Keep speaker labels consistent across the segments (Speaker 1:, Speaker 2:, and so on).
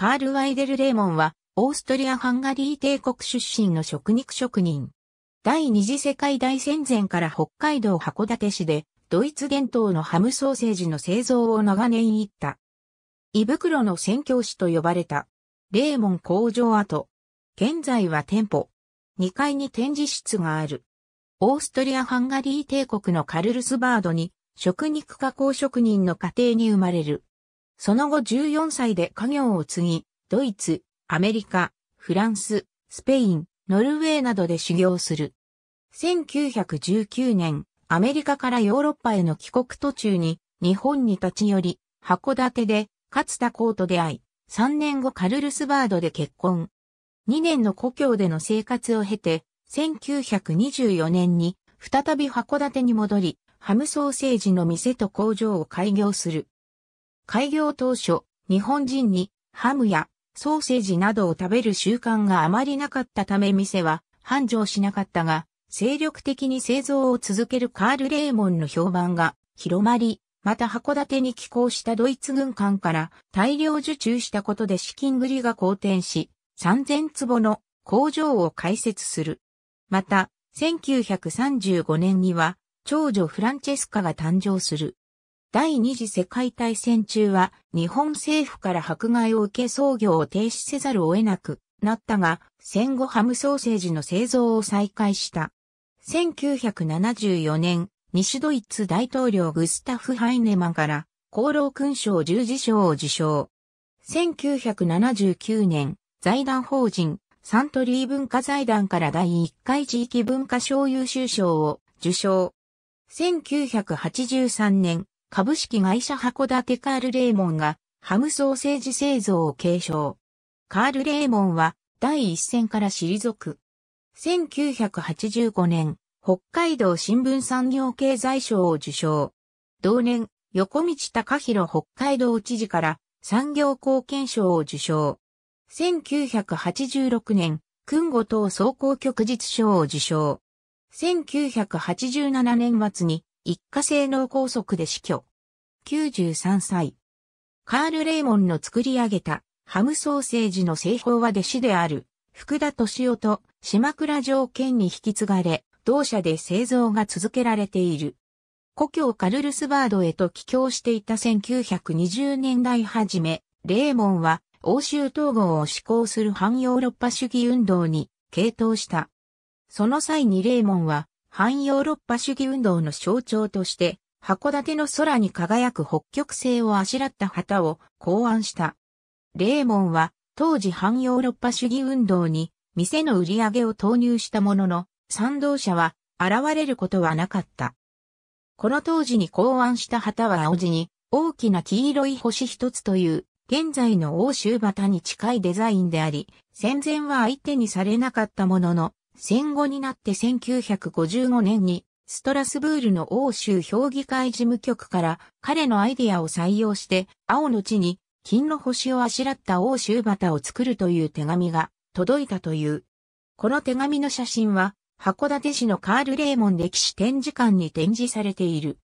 Speaker 1: カール・ワイデル・レーモンは、オーストリア・ハンガリー帝国出身の食肉職人。第二次世界大戦前から北海道函館市で、ドイツ伝統のハムソーセージの製造を長年行った。胃袋の宣教師と呼ばれた。レーモン工場跡。現在は店舗。2階に展示室がある。オーストリア・ハンガリー帝国のカルルスバードに、食肉加工職人の家庭に生まれる。その後14歳で家業を継ぎ、ドイツ、アメリカ、フランス、スペイン、ノルウェーなどで修行する。1919年、アメリカからヨーロッパへの帰国途中に、日本に立ち寄り、函館で、勝田公と出会い、3年後カルルスバードで結婚。2年の故郷での生活を経て、1924年に、再び函館に戻り、ハムソーセージの店と工場を開業する。開業当初、日本人にハムやソーセージなどを食べる習慣があまりなかったため店は繁盛しなかったが、精力的に製造を続けるカール・レーモンの評判が広まり、また函館に寄港したドイツ軍艦から大量受注したことで資金繰りが好転し、3000坪の工場を開設する。また、1935年には長女フランチェスカが誕生する。第二次世界大戦中は日本政府から迫害を受け操業を停止せざるを得なくなったが、戦後ハムソーセージの製造を再開した。1974年、西ドイツ大統領グスタフ・ハイネマンから功労勲章十字章を受章。1979年、財団法人サントリー文化財団から第1回地域文化賞優秀賞を受賞。1983年、株式会社函館カール・レーモンがハムソーセージ製造を継承。カール・レーモンは第一線から退く。1985年、北海道新聞産業経済賞を受賞。同年、横道隆弘北海道知事から産業貢献賞を受賞。1986年、訓後等総合局実賞を受賞。1987年末に一過性脳梗塞で死去。93歳。カール・レイモンの作り上げたハムソーセージの製法は弟子である福田敏夫と島倉条件に引き継がれ、同社で製造が続けられている。故郷カルルスバードへと帰郷していた1920年代初め、レーモンは欧州統合を志向する反ヨーロッパ主義運動に傾倒した。その際にレーモンは反ヨーロッパ主義運動の象徴として、函館の空に輝く北極星をあしらった旗を考案した。レーモンは当時反ヨーロッパ主義運動に店の売り上げを投入したものの、賛同者は現れることはなかった。この当時に考案した旗は青地に大きな黄色い星一つという現在の欧州旗に近いデザインであり、戦前は相手にされなかったものの、戦後になって1955年にストラスブールの欧州評議会事務局から彼のアイデアを採用して青の地に金の星をあしらった欧州旗を作るという手紙が届いたという。この手紙の写真は函館市のカール・レーモン歴史展示館に展示されている。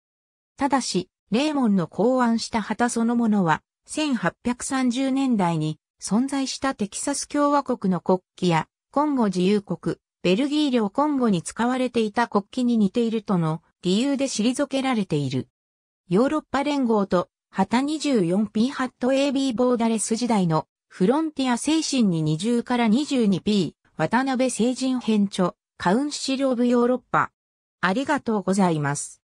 Speaker 1: ただし、レーモンの考案した旗そのものは1830年代に存在したテキサス共和国の国旗やコンゴ自由国、ベルギー領コンゴに使われていた国旗に似ているとの理由で退けられている。ヨーロッパ連合と旗 24P ハット AB ボーダレス時代のフロンティア精神に20から 22P 渡辺成人編著カウンシルオブヨーロッパ。ありがとうございます。